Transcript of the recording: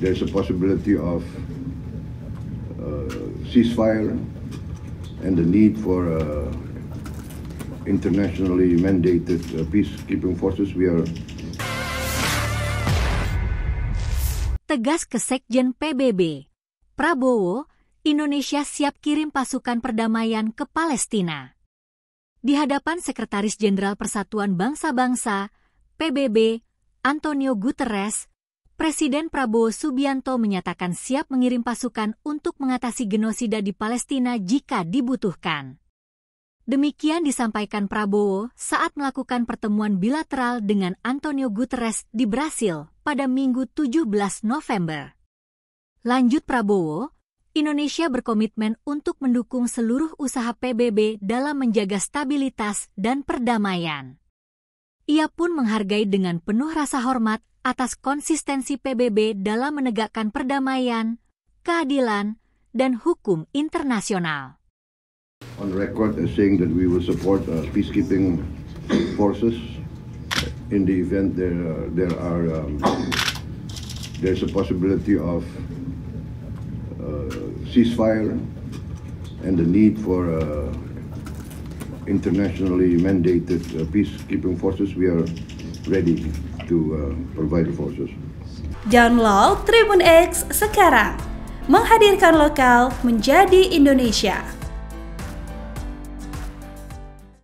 there is a possibility of uh, ceasefire and the need for uh, internationally mandated uh, peacekeeping forces. We are tegas ke Sekjen PBB. Prabowo, Indonesia siap kirim pasukan perdamaian ke Palestina. Di hadapan Sekretaris Jenderal Persatuan Bangsa-Bangsa, PBB, Antonio Guterres, Presiden Prabowo Subianto menyatakan siap mengirim pasukan untuk mengatasi genosida di Palestina jika dibutuhkan. Demikian disampaikan Prabowo saat melakukan pertemuan bilateral dengan Antonio Guterres di Brasil pada Minggu 17 November. Lanjut Prabowo, Indonesia berkomitmen untuk mendukung seluruh usaha PBB dalam menjaga stabilitas dan perdamaian. Ia pun menghargai dengan penuh rasa hormat atas konsistensi PBB dalam menegakkan perdamaian, keadilan, dan hukum internasional. On record as saying that we will support uh, peacekeeping forces in the event there uh, there are um, there's a possibility of uh, ceasefire and the need for uh, internationally mandated uh, peacekeeping forces. We are ready to uh, provide forces. Download Tribun X sekarang. Menghadirkan lokal menjadi Indonesia.